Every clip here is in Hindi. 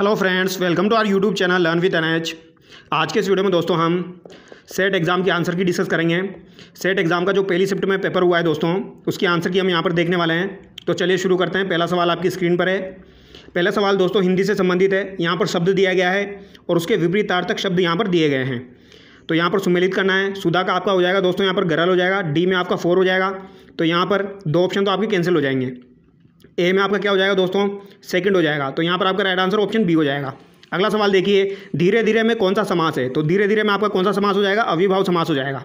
hello friends welcome to our YouTube channel learn with NH आज के इस वीडियो में दोस्तों हम सेट एग्ज़ाम के आंसर की डिस्कस करेंगे सेट एग्ज़ाम का जो पहली शिफ्ट में पेपर हुआ है दोस्तों उसकी आंसर की हम यहाँ पर देखने वाले हैं तो चलिए शुरू करते हैं पहला सवाल आपकी स्क्रीन पर है पहला सवाल दोस्तों हिंदी से संबंधित है यहाँ पर शब्द दिया गया है और उसके विपरीत शब्द यहाँ पर दिए गए हैं तो यहाँ पर सुमेलित करना है सुधा का आपका हो जाएगा दोस्तों यहाँ पर गरल हो जाएगा डी में आपका फोर हो जाएगा तो यहाँ पर दो ऑप्शन तो आपके कैंसिल हो जाएंगे ए में आपका क्या हो जाएगा दोस्तों सेकंड हो जाएगा तो यहाँ पर आपका राइट आंसर ऑप्शन बी हो जाएगा अगला सवाल देखिए धीरे धीरे में कौन सा समास है तो धीरे धीरे में आपका कौन सा समास हो जाएगा अविभाव समास हो जाएगा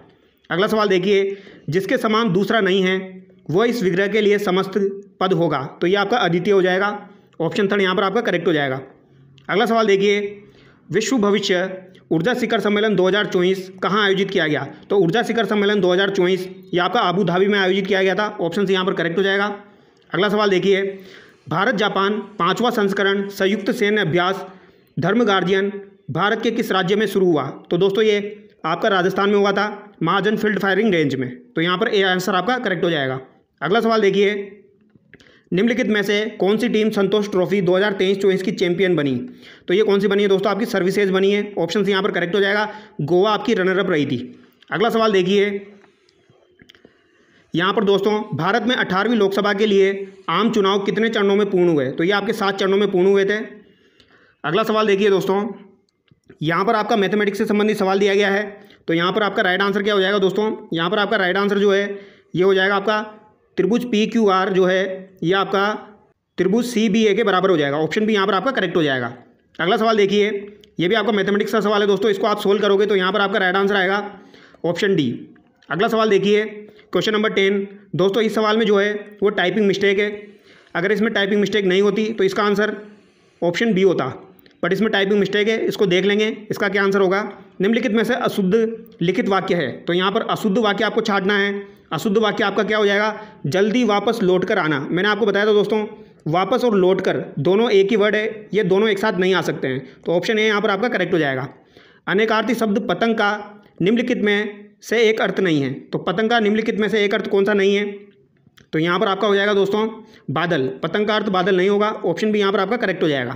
अगला सवाल देखिए जिसके समान दूसरा नहीं है वह इस विग्रह के लिए समस्त पद होगा तो ये आपका अद्वितीय हो जाएगा ऑप्शन थर्ड यहाँ पर आपका करेक्ट हो जाएगा अगला सवाल देखिए विश्व भविष्य ऊर्जा शिखर सम्मेलन 2024 कहाँ आयोजित किया गया तो ऊर्जा शिखर सम्मेलन 2024 ये आपका आबू धाबी में आयोजित किया गया था ऑप्शन से यहाँ पर करेक्ट हो जाएगा अगला सवाल देखिए भारत जापान पांचवा संस्करण संयुक्त सैन्य अभ्यास धर्म गार्जियन भारत के किस राज्य में शुरू हुआ तो दोस्तों ये आपका राजस्थान में हुआ था महाजन फील्ड फायरिंग रेंज में तो यहाँ पर ए आंसर आपका करेक्ट हो जाएगा अगला सवाल देखिए निम्नलिखित में से कौन सी टीम संतोष ट्रॉफी 2023 हज़ार की चैंपियन बनी तो ये कौन सी बनी है दोस्तों आपकी सर्विसेज बनी है ऑप्शन यहाँ पर करेक्ट हो जाएगा गोवा आपकी रनरअप रही थी अगला सवाल देखिए यहाँ पर दोस्तों भारत में अठारहवीं लोकसभा के लिए आम चुनाव कितने चरणों में पूर्ण हुए तो ये आपके सात चरणों में पूर्ण हुए थे अगला सवाल देखिए दोस्तों यहाँ पर आपका मैथमेटिक्स से संबंधित सवाल दिया गया है तो यहाँ पर आपका राइट आंसर क्या हो जाएगा दोस्तों यहाँ पर आपका राइट आंसर जो है ये हो जाएगा आपका त्रिभुज पी क्यू आर जो है ये आपका त्रिभुज सी बी ए के बराबर हो जाएगा ऑप्शन भी यहाँ पर आपका करेक्ट हो जाएगा अगला सवाल देखिए ये भी आपका मैथमेटिक्स का सवाल है दोस्तों इसको आप सोल्व करोगे तो यहाँ पर आपका राइट आंसर आएगा ऑप्शन डी अगला सवाल देखिए क्वेश्चन नंबर टेन दोस्तों इस सवाल में जो है वो टाइपिंग मिस्टेक है अगर इसमें टाइपिंग मिस्टेक नहीं होती तो इसका आंसर ऑप्शन बी होता बट इसमें टाइपिंग मिस्टेक है इसको देख लेंगे इसका क्या आंसर होगा निम्नलिखित में से अशुद्ध लिखित वाक्य है तो यहाँ पर अशुद्ध वाक्य आपको छाटना है अशुद्ध वाक्य आपका क्या हो जाएगा जल्दी वापस लौट कर आना मैंने आपको बताया था दोस्तों वापस और लौट कर दोनों एक ही वर्ड है ये दोनों एक साथ नहीं आ सकते हैं तो ऑप्शन ए यहाँ पर आपका करेक्ट हो जाएगा अनेकार्थी शब्द पतंग का निम्नलिखित में से एक अर्थ नहीं है तो पतंग का निम्नलिखित में से एक अर्थ कौन सा नहीं है तो यहाँ पर आपका हो जाएगा दोस्तों बादल पतंग का अर्थ बादल नहीं होगा ऑप्शन भी यहाँ पर आपका करेक्ट हो जाएगा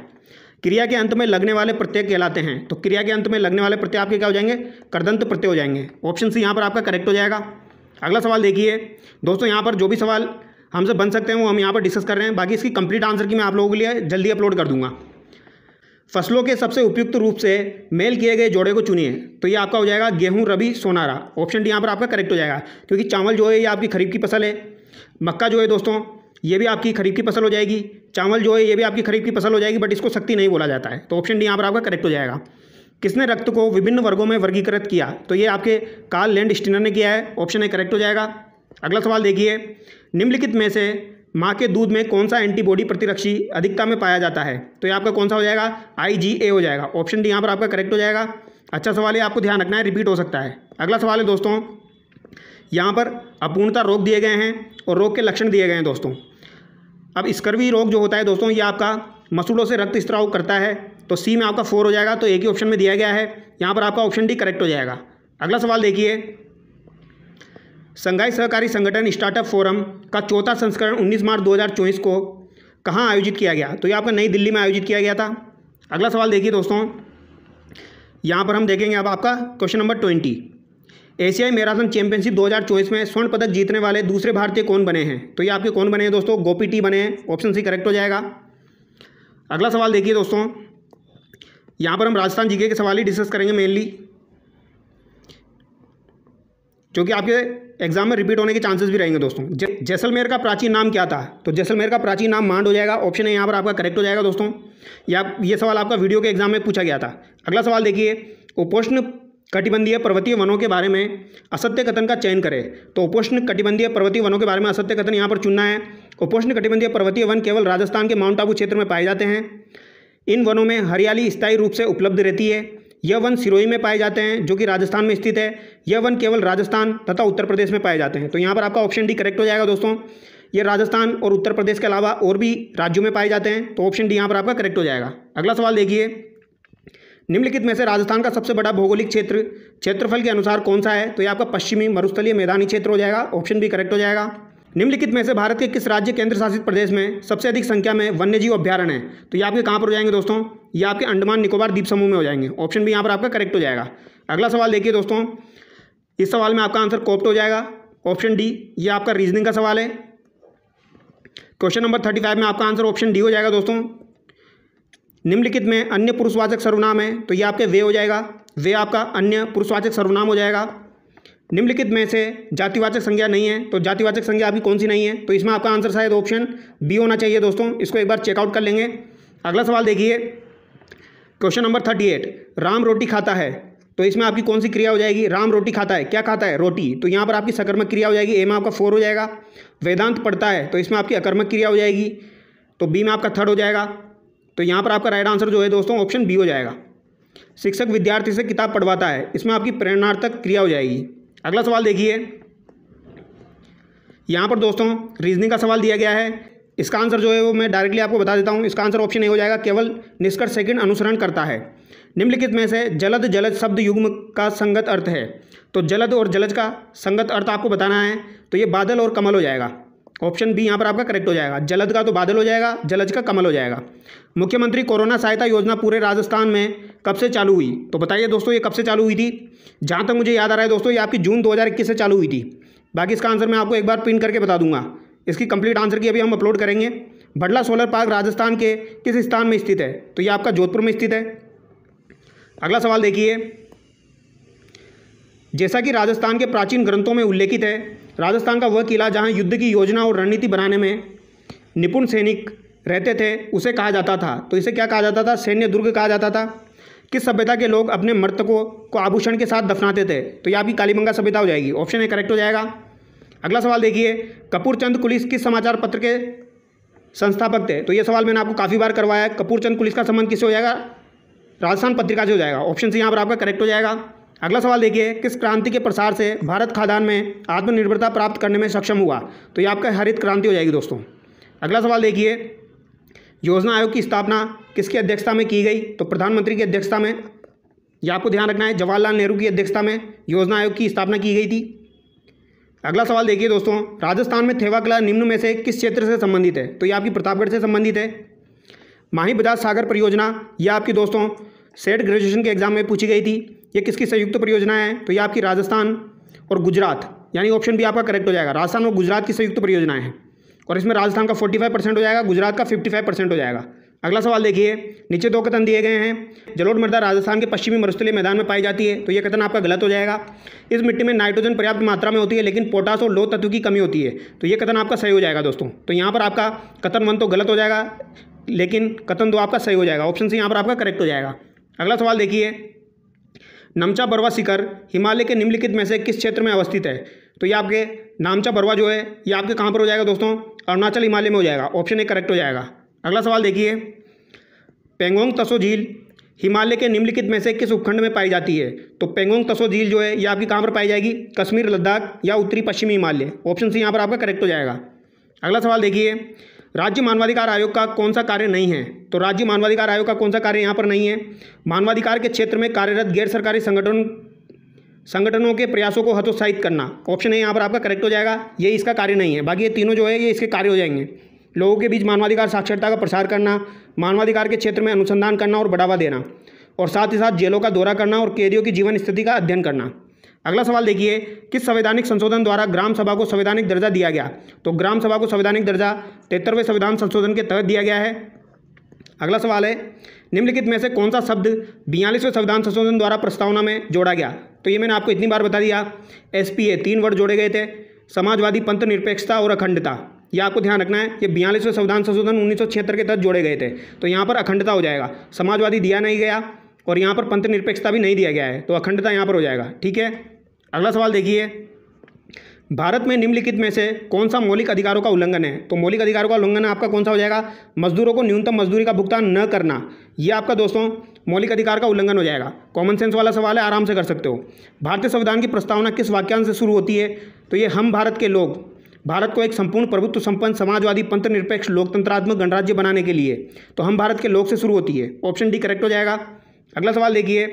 क्रिया के अंत में लगने वाले प्रत्यय कहलाते हैं तो क्रिया के अंत में लगने वाले प्रत्यय आपके क्या हो जाएंगे कर्दंत प्रत्यय हो जाएंगे ऑप्शन सी यहाँ पर आपका करेक्ट हो जाएगा अगला सवाल देखिए दोस्तों यहाँ पर जो भी सवाल हमसे बन सकते हैं वो हम यहाँ पर डिस्कस कर रहे हैं बाकी इसकी कंप्लीट आंसर की मैं आप लोगों के लिए जल्दी अपलोड कर दूंगा फसलों के सबसे उपयुक्त रूप से मेल किए गए जोड़े को चुनिए तो ये आपका हो जाएगा गेहूं रबी सोनारा ऑप्शन डी यहाँ पर आपका करेक्ट हो जाएगा क्योंकि चावल जो है ये आपकी खरीफ की फसल है मक्का जो है दोस्तों ये भी आपकी खरीफ की फसल हो जाएगी चावल जो है ये भी आपकी खरीफ की फसल हो जाएगी बट इसको सख्ती नहीं बोला जाता है तो ऑप्शन डी यहाँ पर आपका करेक्ट हो जाएगा किसने रक्त को विभिन्न वर्गों में वर्गीकृत किया तो ये आपके कार्ल लैंड स्टिनर ने किया है ऑप्शन ए करेक्ट हो जाएगा अगला सवाल देखिए निम्नलिखित में से माँ के दूध में कौन सा एंटीबॉडी प्रतिरक्षी अधिकता में पाया जाता है तो ये आपका कौन सा हो जाएगा आई जी ए हो जाएगा ऑप्शन डी यहाँ पर आपका करेक्ट हो जाएगा अच्छा सवाल ये आपको ध्यान रखना है रिपीट हो सकता है अगला सवाल है दोस्तों यहाँ पर अपूर्णता रोग दिए गए हैं और रोग के लक्षण दिए गए हैं दोस्तों अब स्कर्वी रोग जो होता है दोस्तों ये आपका मसूड़ों से रक्त स्त्राव करता है तो सी में आपका फोर हो जाएगा तो एक ही ऑप्शन में दिया गया है यहाँ पर आपका ऑप्शन डी करेक्ट हो जाएगा अगला सवाल देखिए संघाई सहकारी संगठन स्टार्टअप फोरम का चौथा संस्करण 19 मार्च 2024 को कहाँ आयोजित किया गया तो ये आपका नई दिल्ली में आयोजित किया गया था अगला सवाल देखिए दोस्तों यहाँ पर हम देखेंगे अब आपका क्वेश्चन नंबर ट्वेंटी एशियाई मैराथन चैंपियनशिप 2024 में स्वर्ण पदक जीतने वाले दूसरे भारतीय कौन बने हैं तो ये आपके कौन बने हैं दोस्तों गोपी टी बने हैं ऑप्शन सी करेक्ट हो जाएगा अगला सवाल देखिए दोस्तों यहाँ पर हम राजस्थान जीके के सवाल ही डिस्कस करेंगे मेनली जो कि आपके एग्जाम में रिपीट होने के चांसेस भी रहेंगे दोस्तों जैसलमेर का प्राचीन नाम क्या था तो जैसलमेर का प्राचीन नाम मांड हो जाएगा ऑप्शन है यहाँ पर आपका करेक्ट हो जाएगा दोस्तों या ये सवाल आपका वीडियो के एग्जाम में पूछा गया था अगला सवाल देखिए उपोष्ण कटिबंधीय पर्वतीय वनों के बारे में असत्य कथन का चयन करें तो उपोष्ण कटिबंधीय पर्वतीय वनों के बारे में असत्य कथन यहाँ पर चुनना है उपोष्ण कटिबंधीय पर्वतीय वन केवल राजस्थान के माउंट आबू क्षेत्र में पाए जाते हैं इन वनों में हरियाली स्थायी रूप से उपलब्ध रहती है यह वन सिरोही में पाए जाते हैं जो कि राजस्थान में स्थित है यह वन केवल राजस्थान तथा उत्तर प्रदेश में पाए जाते हैं तो यहाँ पर आपका ऑप्शन डी करेक्ट हो जाएगा दोस्तों ये राजस्थान और उत्तर प्रदेश के अलावा और भी राज्यों में पाए जाते हैं तो ऑप्शन डी यहाँ पर आपका करेक्ट हो जाएगा अगला सवाल देखिए निम्नलिखित में से राजस्थान का सबसे बड़ा भौगोलिक क्षेत्र क्षेत्रफल के अनुसार कौन सा है तो ये आपका पश्चिमी मरुस्थलीय मैदानी क्षेत्र हो जाएगा ऑप्शन भी करेक्ट हो जाएगा निम्नलिखित में से भारत के किस राज्य केंद्र शासित प्रदेश में सबसे अधिक संख्या में वन्यजीव अभ्यारण है तो ये आपके कहाँ पर हो जाएंगे दोस्तों ये आपके अंडमान निकोबार द्वीप समूह में हो जाएंगे ऑप्शन भी यहाँ पर आपका करेक्ट हो जाएगा अगला सवाल देखिए दोस्तों इस सवाल में आपका आंसर कोप्ट हो जाएगा ऑप्शन डी ये आपका रीजनिंग का सवाल है क्वेश्चन नंबर थर्टी फाइव में आपका आंसर ऑप्शन डी हो जाएगा दोस्तों निम्नलिखित में अन्य पुरुषवाचक सर्वनाम है तो ये आपके वे हो जाएगा वे आपका अन्य पुरुषवाचक सर्वनाम हो जाएगा निम्नलिखित में से जातिवाचक संज्ञा नहीं है तो जातिवाचक संज्ञा आपकी कौन सी नहीं है तो इसमें आपका आंसर शायद ऑप्शन बी होना चाहिए दोस्तों इसको एक बार चेकआउट कर लेंगे अगला सवाल देखिए question number thirty eight Ram रोटी खाता है तो इसमें आपकी कौन सी क्रिया हो जाएगी राम रोटी खाता है क्या खाता है रोटी तो यहाँ पर आपकी सकर्मक क्रिया हो जाएगी ए में आपका फोर हो जाएगा वेदांत पढ़ता है तो इसमें आपकी अकर्मक क्रिया हो जाएगी तो बी में आपका थर्ड हो जाएगा तो यहाँ पर आपका राइट आंसर जो है दोस्तों ऑप्शन बी हो जाएगा शिक्षक विद्यार्थी से किताब पढ़वाता है इसमें आपकी प्रेरणार्थक क्रिया हो जाएगी अगला सवाल देखिए यहाँ पर दोस्तों रीजनिंग का सवाल दिया गया है इसका आंसर जो है वो मैं डायरेक्टली आपको बता देता हूँ इसका आंसर ऑप्शन ए हो जाएगा केवल निष्कर्ष सेकंड अनुसरण करता है निम्नलिखित में से जलद जलद शब्द युग्म का संगत अर्थ है तो जलद और जलज का संगत अर्थ आपको बताना है तो ये बादल और कमल हो जाएगा ऑप्शन बी यहाँ पर आपका करेक्ट हो जाएगा जलद का तो बादल हो जाएगा जलज का कमल हो जाएगा मुख्यमंत्री कोरोना सहायता योजना पूरे राजस्थान में कब से चालू हुई तो बताइए दोस्तों ये कब से चालू हुई थी जहाँ तक मुझे याद आ रहा है दोस्तों ये आपकी जून 2021 से चालू हुई थी बाकी इसका आंसर मैं आपको एक बार पिन करके बता दूंगा इसकी कंप्लीट आंसर की अभी हम अपलोड करेंगे भडला सोलर पार्क राजस्थान के किस स्थान में स्थित है तो ये आपका जोधपुर में स्थित है अगला सवाल देखिए जैसा कि राजस्थान के प्राचीन ग्रंथों में उल्लेखित है राजस्थान का वह किला जहाँ युद्ध की योजना और रणनीति बनाने में निपुण सैनिक रहते थे उसे कहा जाता था तो इसे क्या कहा जाता था सैन्य दुर्ग कहा जाता था किस सभ्यता के लोग अपने मृतकों को आभूषण के साथ दफनाते थे तो यह भी कालीबंगा सभ्यता हो जाएगी ऑप्शन ए करेक्ट हो जाएगा अगला सवाल देखिए कपूरचंद कुलिस किस समाचार पत्र के संस्थापक थे तो ये सवाल मैंने आपको काफ़ी बार करवाया है कपूरचंद पुलिस का संबंध किससे हो जाएगा राजस्थान पत्रिका से हो जाएगा ऑप्शन सी यहाँ पर आपका करेक्ट हो जाएगा अगला सवाल देखिए किस क्रांति के प्रसार से भारत खाद्यान्न में आत्मनिर्भरता प्राप्त करने में सक्षम हुआ तो ये आपका हरित क्रांति हो जाएगी दोस्तों अगला सवाल देखिए योजना आयोग की स्थापना किसकी अध्यक्षता में की गई तो प्रधानमंत्री की अध्यक्षता में यह आपको ध्यान रखना है जवाहरलाल नेहरू की अध्यक्षता में योजना आयोग की स्थापना की गई थी अगला सवाल देखिए दोस्तों राजस्थान में थेवा कला निम्न में से किस क्षेत्र से संबंधित है तो ये आपकी प्रतापगढ़ से संबंधित है माही बजाज सागर परियोजना यह आपकी दोस्तों सेट ग्रेजुएशन के एग्जाम में पूछी गई थी ये किसकी संयुक्त परियोजना है तो ये आपकी राजस्थान और गुजरात यानी ऑप्शन भी आपका करेक्ट हो जाएगा राजस्थान और गुजरात की संयुक्त परियोजनाएं हैं और इसमें राजस्थान का 45 परसेंट हो जाएगा गुजरात का 55 परसेंट हो जाएगा अगला सवाल देखिए नीचे दो कथन दिए गए हैं जलोढ़ मृदा राजस्थान के पश्चिमी मरुस्थली मैदान में पाई जाती है तो ये कथन आपका गलत हो जाएगा इस मिट्टी में नाइट्रोजन पर्याप्त मात्रा में होती है लेकिन पोटास और लो तत्व की कमी होती है तो ये कथन आपका सही हो जाएगा दोस्तों तो यहाँ पर आपका कथन वन तो गलत हो जाएगा लेकिन कथन दो आपका सही हो जाएगा ऑप्शन सी यहाँ पर आपका करेक्ट हो जाएगा अगला सवाल देखिए नमचा बरवा शिखर हिमालय के निम्नलिखित में से किस क्षेत्र में अवस्थित है तो ये आपके नामचा बरवा जो है ये आपके कहाँ पर हो जाएगा दोस्तों अरुणाचल हिमालय में हो जाएगा ऑप्शन ए करेक्ट हो जाएगा अगला सवाल देखिए पेंगोंग तसो झील हिमालय के निम्नलिखित में से किस उपखंड में पाई जाती है तो पेंगोंग तसो झील जो है ये आपकी कहाँ पर पाई जाएगी कश्मीर लद्दाख या उत्तरी पश्चिमी हिमालय ऑप्शन सी यहाँ पर आपका करेक्ट हो जाएगा अगला सवाल देखिए राज्य मानवाधिकार आयोग का कौन सा कार्य नहीं है तो राज्य मानवाधिकार आयोग का कौन सा कार्य यहाँ पर नहीं है मानवाधिकार के क्षेत्र में कार्यरत गैर सरकारी संगठन संगठनों के प्रयासों को हतोत्साहित करना ऑप्शन है यहाँ पर आपका करेक्ट हो जाएगा ये इसका कार्य नहीं है बाकी ये तीनों जो है ये इसके कार्य हो जाएंगे लोगों के बीच मानवाधिकार साक्षरता का प्रसार करना मानवाधिकार के क्षेत्र में अनुसंधान करना और बढ़ावा देना और साथ ही साथ जेलों का दौरा करना और कैदियों की जीवन स्थिति का अध्ययन करना अगला सवाल देखिए किस संवैधानिक संशोधन द्वारा ग्राम सभा को संवैधानिक दर्जा दिया गया तो ग्राम सभा को संवैधानिक दर्जा तेहत्तरवें संविधान संशोधन के तहत दिया गया है अगला सवाल है निम्नलिखित में से कौन सा शब्द बयालीसवें संविधान संशोधन द्वारा प्रस्तावना में जोड़ा गया तो ये मैंने आपको इतनी बार बता दिया एस तीन वर्ड जोड़े गए थे समाजवादी पंथ निरपेक्षता और अखंडता यह आपको ध्यान रखना है ये बयालीसवें संविधान संशोधन उन्नीस के तहत जोड़े गए थे तो यहाँ पर अखंडता हो जाएगा समाजवादी दिया नहीं गया और यहाँ पर पंथ निरपेक्षता भी नहीं दिया गया है तो अखंडता यहाँ पर हो जाएगा ठीक है अगला सवाल देखिए भारत में निम्नलिखित में से कौन सा मौलिक अधिकारों का उल्लंघन है तो मौलिक अधिकारों का उल्लंघन आपका कौन सा हो जाएगा मजदूरों को न्यूनतम मजदूरी का भुगतान न करना यह आपका दोस्तों मौलिक अधिकार का उल्लंघन हो जाएगा कॉमन सेंस वाला सवाल है आराम से कर सकते हो भारतीय संविधान की प्रस्तावना किस वाक्यांश से शुरू होती है तो ये हम भारत के लोग भारत को एक संपूर्ण प्रभुत्व संपन्न समाजवादी पंथ निरपेक्ष लोकतंत्रात्मक गणराज्य बनाने के लिए तो हम भारत के लोग से शुरू होती है ऑप्शन डी करेक्ट हो जाएगा अगला सवाल देखिए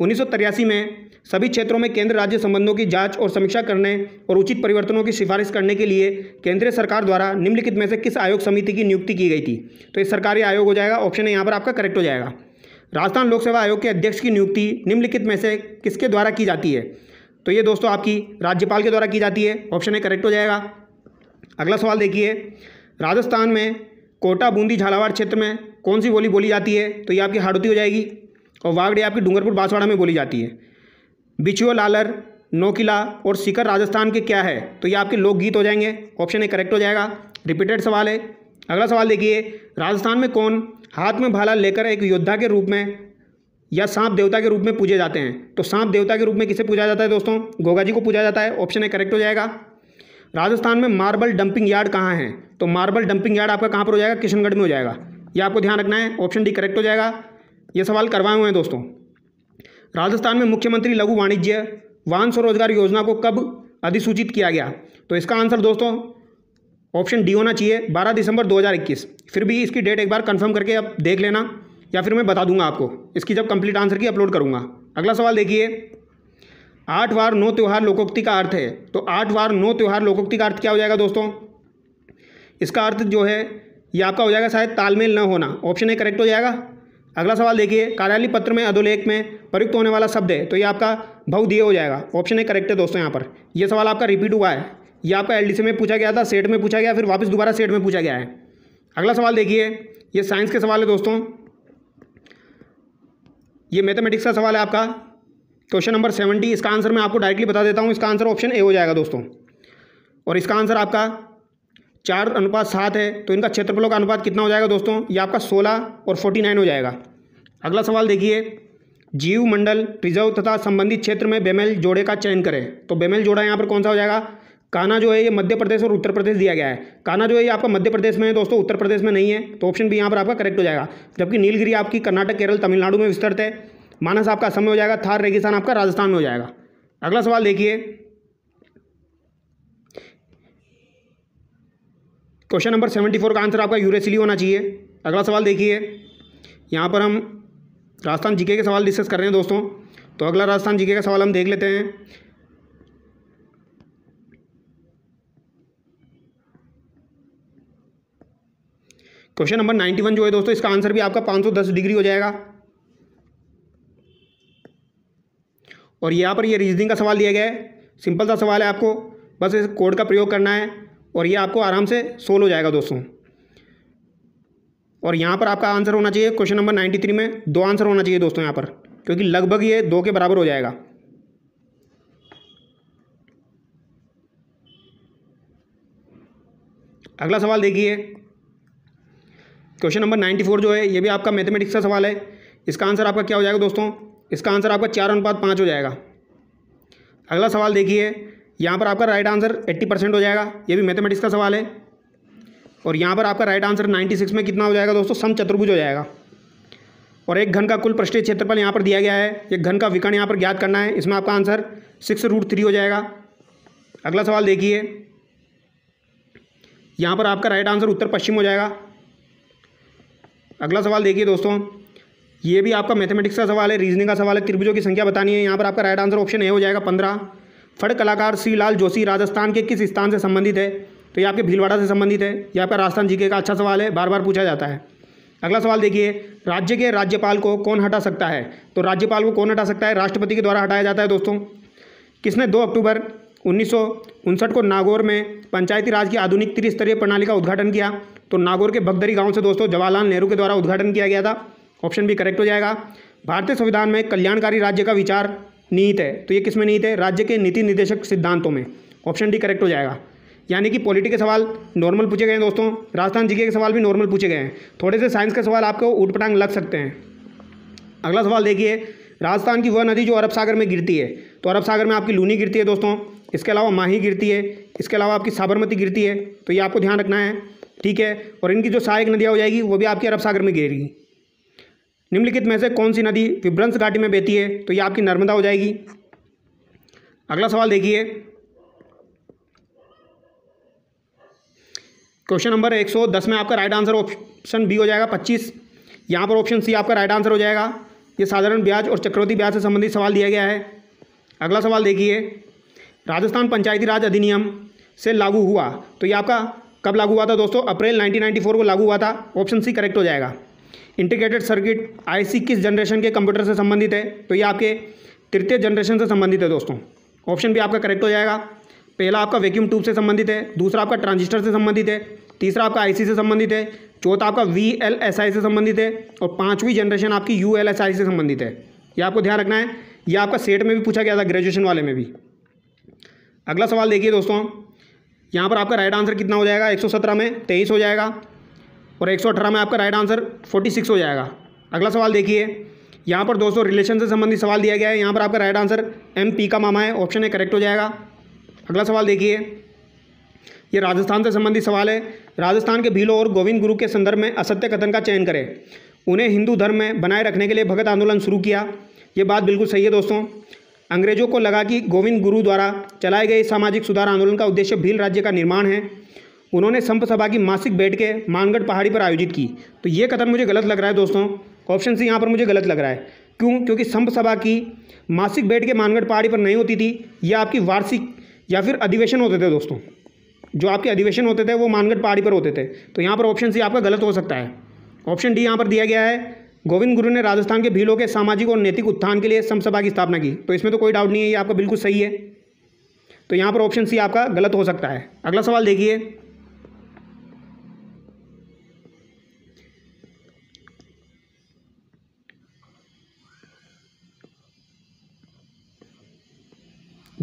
उन्नीस में सभी क्षेत्रों में केंद्र राज्य संबंधों की जांच और समीक्षा करने और उचित परिवर्तनों की सिफारिश करने के लिए केंद्रीय सरकार द्वारा निम्नलिखित में से किस आयोग समिति की नियुक्ति की गई थी तो ये सरकारी आयोग हो जाएगा ऑप्शन है यहाँ पर आपका करेक्ट हो जाएगा राजस्थान लोक सेवा आयोग के अध्यक्ष की नियुक्ति निम्नलिखित में से किसके द्वारा की जाती है तो ये दोस्तों आपकी राज्यपाल के द्वारा की जाती है ऑप्शन है करेक्ट हो जाएगा अगला सवाल देखिए राजस्थान में कोटा बूंदी झालावाड़ क्षेत्र में कौन सी बोली बोली जाती है तो ये आपकी हाड़ोती हो जाएगी और वागड़ी आपकी डूंगरपुर बांसवाड़ा में बोली जाती है बिचुओ लालर नोकिला और सिकर राजस्थान के क्या है तो ये आपके लोकगीत हो जाएंगे ऑप्शन ए करेक्ट हो जाएगा रिपीटेड सवाल है अगला सवाल देखिए राजस्थान में कौन हाथ में भाला लेकर एक योद्धा के रूप में या सांप देवता के रूप में पूजे जाते हैं तो सांप देवता के रूप में किसे पूजा जाता है दोस्तों गोगा जी को पूजा जाता है ऑप्शन ए करेक्ट हो जाएगा राजस्थान में मार्बल डंपिंग यार्ड कहाँ है तो मार्बल डंपिंग यार्ड आपका कहाँ पर हो जाएगा किशनगढ़ में हो जाएगा यह आपको ध्यान रखना है ऑप्शन डी करेक्ट हो जाएगा ये सवाल करवाए हुए हैं दोस्तों राजस्थान में मुख्यमंत्री लघु वाणिज्य वाहन स्वरोजगार योजना को कब अधिसूचित किया गया तो इसका आंसर दोस्तों ऑप्शन डी होना चाहिए 12 दिसंबर 2021 फिर भी इसकी डेट एक बार कंफर्म करके आप देख लेना या फिर मैं बता दूंगा आपको इसकी जब कंप्लीट आंसर की अपलोड करूंगा अगला सवाल देखिए आठ बार नौ त्यौहार लोकोक्ति का अर्थ है तो आठ बार नौ त्यौहार लोकोक्ति का अर्थ क्या हो जाएगा दोस्तों इसका अर्थ जो है यह आपका हो जाएगा शायद तालमेल न होना ऑप्शन ए करेक्ट हो जाएगा अगला सवाल देखिए कार्यालय पत्र में अधोलेख में प्रयुक्त होने वाला शब्द है तो ये आपका भव दिए हो जाएगा ऑप्शन है करेक्ट है दोस्तों यहाँ पर यह सवाल आपका रिपीट हुआ है ये आपका एल में पूछा गया था सेट में पूछा गया फिर वापस दोबारा सेट में पूछा गया है अगला सवाल देखिए ये साइंस के सवाल है दोस्तों ये मैथमेटिक्स का सवाल है आपका क्वेश्चन नंबर सेवेंटी इसका आंसर मैं आपको डायरेक्टली बता देता हूँ इसका आंसर ऑप्शन ए हो जाएगा दोस्तों और इसका आंसर आपका चार अनुपात सात है तो इनका क्षेत्रफलों का अनुपात कितना हो जाएगा दोस्तों ये आपका सोलह और फोर्टी नाइन हो जाएगा अगला सवाल देखिए जीव मंडल रिजर्व तथा संबंधित क्षेत्र में बेमेल जोड़े का चयन करें तो बेमेल जोड़ा यहाँ पर कौन सा हो जाएगा काना जो है ये मध्य प्रदेश और उत्तर प्रदेश दिया गया है काना जो है ये आपका मध्य प्रदेश में है दोस्तों उत्तर प्रदेश में नहीं है तो ऑप्शन भी यहाँ पर आपका करेक्ट हो जाएगा जबकि नीलगिरी आपकी कर्नाटक केरल तमिलनाडु में विस्तृत है मानस आपका असम में हो जाएगा थार रेगिस्तान आपका राजस्थान में हो जाएगा अगला सवाल देखिए क्वेश्चन नंबर सेवेंटी फोर का आंसर आपका यूरेसिली होना चाहिए अगला सवाल देखिए यहाँ पर हम राजस्थान जीके के सवाल डिस्कस कर रहे हैं दोस्तों तो अगला राजस्थान जीके का सवाल हम देख लेते हैं क्वेश्चन नंबर नाइन्टी वन जो है दोस्तों इसका आंसर भी आपका पाँच सौ दस डिग्री हो जाएगा और यहाँ पर ये रीजनिंग का सवाल दिया गया है सिंपल सा सवाल है आपको बस इस कोड का प्रयोग करना है और ये आपको आराम से सोल्व हो जाएगा दोस्तों और यहाँ पर आपका आंसर होना चाहिए क्वेश्चन नंबर नाइन्टी थ्री में दो आंसर होना चाहिए दोस्तों यहाँ पर क्योंकि लगभग ये दो के बराबर हो जाएगा अगला सवाल देखिए क्वेश्चन नंबर नाइन्टी फोर जो है ये भी आपका मैथमेटिक्स का सवाल है इसका आंसर आपका क्या हो जाएगा दोस्तों इसका आंसर आपका चार अनुपात पाँच हो जाएगा अगला सवाल देखिए यहाँ पर आपका राइट आंसर 80 परसेंट हो जाएगा ये भी मैथमेटिक्स का सवाल है और यहाँ पर आपका राइट आंसर 96 में कितना हो जाएगा दोस्तों सम चतुर्भुज हो जाएगा और एक घन का कुल पृष्ठीय क्षेत्रफल यहाँ पर दिया गया है एक घन का विकर्ण यहाँ पर ज्ञात करना है इसमें आपका आंसर सिक्स रूट थ्री हो जाएगा अगला सवाल देखिए यहाँ पर आपका राइट आंसर उत्तर पश्चिम हो जाएगा अगला सवाल देखिए दोस्तों ये भी आपका मैथमेटिक्स का सवाल है रीजनिंग का सवाल है त्रिभुजों की संख्या बतानी है यहाँ पर आपका राइट आंसर ऑप्शन ए हो जाएगा पंद्रह फड़ कलाकार श्री लाल जोशी राजस्थान के किस स्थान से संबंधित है तो ये आपके भीलवाड़ा से संबंधित है ये आपका राजस्थान जीके का अच्छा सवाल है बार बार पूछा जाता है अगला सवाल देखिए राज्य के राज्यपाल को कौन हटा सकता है तो राज्यपाल को कौन हटा सकता है राष्ट्रपति के द्वारा हटाया जाता है दोस्तों किसने दो अक्टूबर उन्नीस को नागौर में पंचायती राज की आधुनिक त्रिस्तरीय प्रणाली का उद्घाटन किया तो नागौर के भगदरी गांव से दोस्तों जवाहरलाल नेहरू के द्वारा उद्घाटन किया गया था ऑप्शन भी करेक्ट हो जाएगा भारतीय संविधान में कल्याणकारी राज्य का विचार निहित है तो ये किस में निहित है राज्य के नीति निर्देशक सिद्धांतों में ऑप्शन डी करेक्ट हो जाएगा यानी कि पॉलिटी के सवाल नॉर्मल पूछे गए हैं दोस्तों राजस्थान जीके के सवाल भी नॉर्मल पूछे गए हैं थोड़े से साइंस के सवाल आपको ऊटपटांग लग सकते हैं अगला सवाल देखिए राजस्थान की वह नदी जो अरब सागर में गिरती है तो अरब सागर में आपकी लूनी गिरती है दोस्तों इसके अलावा माही गिरती है इसके अलावा आपकी साबरमती गिरती है तो ये आपको ध्यान रखना है ठीक है और इनकी जो सहायक नदियाँ हो जाएगी वो भी आपकी अरब सागर में गिरेगी निम्नलिखित में से कौन सी नदी विभ्रंश घाटी में बहती है तो ये आपकी नर्मदा हो जाएगी अगला सवाल देखिए क्वेश्चन नंबर एक सौ दस में आपका राइट आंसर ऑप्शन बी हो जाएगा पच्चीस यहाँ पर ऑप्शन सी आपका राइट आंसर हो जाएगा ये साधारण ब्याज और चक्रवर्ती ब्याज से संबंधित सवाल दिया गया है अगला सवाल देखिए राजस्थान पंचायती राज अधिनियम से लागू हुआ तो ये आपका कब लागू हुआ था दोस्तों अप्रैल 1994 को लागू हुआ था ऑप्शन सी करेक्ट हो जाएगा इंटीग्रेटेड सर्किट आईसी किस जनरेशन के कंप्यूटर से संबंधित है तो ये आपके तृतीय जनरेशन से संबंधित है दोस्तों ऑप्शन भी आपका करेक्ट हो जाएगा पहला आपका वैक्यूम ट्यूब से संबंधित है दूसरा आपका ट्रांजिस्टर से संबंधित है तीसरा आपका आईसी से संबंधित है चौथा आपका वी एल एस आई से संबंधित है और पाँचवीं जनरेशन आपकी यू एल एस आई से संबंधित है ये आपको ध्यान रखना है यह आपका सेट में भी पूछा गया था ग्रेजुएशन वाले में भी अगला सवाल देखिए दोस्तों यहाँ पर आपका राइट आंसर कितना हो जाएगा 117 में तेईस हो जाएगा और एक में आपका राइट आंसर फोर्टी हो जाएगा अगला सवाल देखिए यहाँ पर दोस्तों रिलेशन से संबंधित सवाल दिया गया है यहाँ पर आपका राइट आंसर एम पी का मामा है ऑप्शन ए करेक्ट हो जाएगा अगला सवाल देखिए ये राजस्थान से संबंधित सवाल है राजस्थान के भीलों और गोविंद गुरु के संदर्भ में असत्य कथन का चयन करें उन्हें हिंदू धर्म में बनाए रखने के लिए भगत आंदोलन शुरू किया ये बात बिल्कुल सही है दोस्तों अंग्रेजों को लगा कि गोविंद गुरु द्वारा चलाए गए सामाजिक सुधार आंदोलन का उद्देश्य भील राज्य का निर्माण है उन्होंने संप सभा की मासिक बैठ के मानगढ़ पहाड़ी पर आयोजित की तो ये कथन मुझे गलत लग रहा है दोस्तों ऑप्शन सी यहाँ पर मुझे गलत लग रहा है क्यों क्योंकि संप सभा की मासिक बैठ के मानगढ़ पहाड़ी पर नहीं होती थी या आपकी वार्षिक या फिर अधिवेशन होते थे दोस्तों जो आपके अधिवेशन होते थे वो मानगढ़ पहाड़ी पर होते थे तो यहाँ पर ऑप्शन सी आपका गलत हो सकता है ऑप्शन डी यहाँ पर दिया गया है गोविंद गुरु ने राजस्थान के भीलों के सामाजिक और नैतिक उत्थान के लिए समसभा की स्थापना की तो इसमें तो कोई डाउट नहीं है ये आपका बिल्कुल सही है तो यहाँ पर ऑप्शन सी आपका गलत हो सकता है अगला सवाल देखिए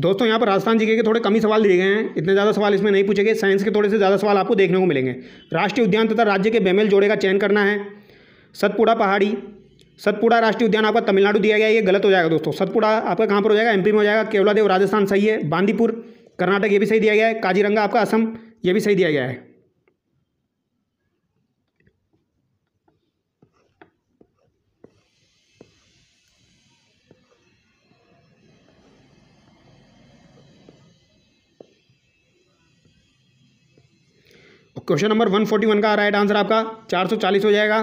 दोस्तों यहाँ पर राजस्थान जीके के थोड़े कम ही सवाल दिए गए हैं इतने ज़्यादा सवाल इसमें नहीं पूछे गए साइंस के थोड़े से ज़्यादा सवाल आपको देखने को मिलेंगे राष्ट्रीय उद्यान तथा राज्य के बेमेल जोड़े का चयन करना है सतपुड़ा पहाड़ी सतपुड़ा राष्ट्रीय उद्यान आपका तमिलनाडु दिया गया ये गलत हो जाएगा दोस्तों सतपुड़ा आपका कहाँ पर हो जाएगा एमपी में हो जाएगा केवलादेव राजस्थान सही है बांदीपुर कर्नाटक ये भी सही दिया गया है काजीरंगा आपका असम ये भी सही दिया गया है question number one forty one का राइट आंसर आपका चार सौ चालीस हो जाएगा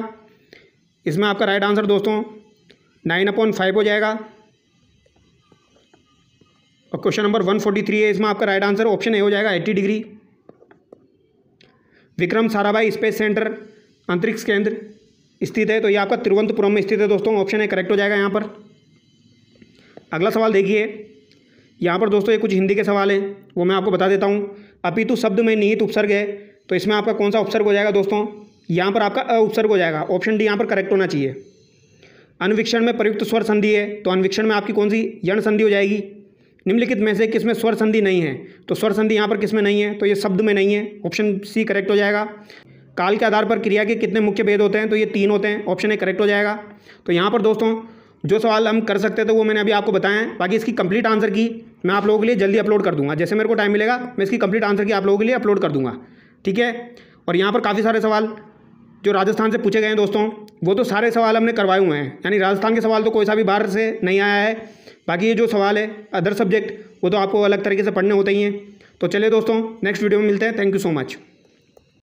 इसमें आपका राइट आंसर दोस्तों नाइन अपॉन फाइव हो जाएगा और question number one forty three है इसमें आपका राइट आंसर ऑप्शन ए हो जाएगा eighty degree Vikram Sarabhai space centre अंतरिक्ष केंद्र स्थित है तो ये आपका तिरुवनंतपुरम में स्थित है दोस्तों ऑप्शन ए करेक्ट हो जाएगा यहाँ पर अगला सवाल देखिए यहाँ पर दोस्तों ये कुछ हिंदी के सवाल हैं वो मैं आपको बता देता हूँ अपितु शब्द में निहित उपसर्ग है तो इसमें आपका कौन सा उपसर्ग हो जाएगा दोस्तों यहाँ पर आपका अ उपसर्ग हो जाएगा ऑप्शन डी यहाँ पर करेक्ट होना चाहिए अनविक्षण में प्रयुक्त स्वर संधि है तो अनविक्षण में आपकी कौन सी यण संधि हो जाएगी निम्नलिखित में से किसमें स्वर संधि नहीं है तो स्वर संधि यहाँ पर किसमें नहीं है तो ये शब्द में नहीं है ऑप्शन सी करेक्ट हो जाएगा काल के आधार पर क्रिया के कितने मुख्य भेद होते हैं तो ये तीन होते हैं ऑप्शन ए करेक्ट हो जाएगा तो यहाँ पर दोस्तों जो सवाल हम कर सकते थे वो मैंने अभी आपको बताया है बाकी इसकी कंप्लीट आंसर की मैं आप लोगों के लिए जल्दी अपलोड कर दूंगा जैसे मेरे को टाइम मिलेगा मैं इसकी कंप्लीट आंसर की आप लोगों के लिए अपलोड कर दूंगा ठीक है और यहाँ पर काफ़ी सारे सवाल जो राजस्थान से पूछे गए हैं दोस्तों वो तो सारे सवाल हमने करवाए हुए हैं यानी राजस्थान के सवाल तो कोई सा भी बाहर से नहीं आया है बाकी ये जो सवाल है अदर सब्जेक्ट वो तो आपको अलग तरीके से पढ़ने होते ही हैं तो चलिए दोस्तों नेक्स्ट वीडियो में मिलते हैं थैंक यू सो मच